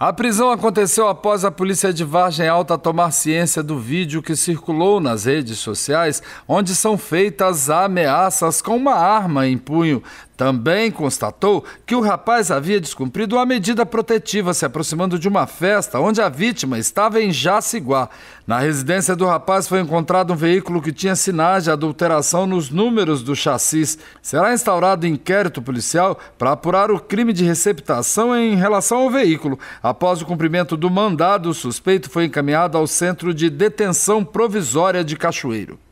A prisão aconteceu após a polícia de Vargem Alta tomar ciência do vídeo que circulou nas redes sociais, onde são feitas ameaças com uma arma em punho. Também constatou que o rapaz havia descumprido uma medida protetiva se aproximando de uma festa onde a vítima estava em Jaciguá. Na residência do rapaz foi encontrado um veículo que tinha sinais de adulteração nos números do chassis. Será instaurado inquérito policial para apurar o crime de receptação em relação ao veículo. Após o cumprimento do mandado, o suspeito foi encaminhado ao Centro de Detenção Provisória de Cachoeiro.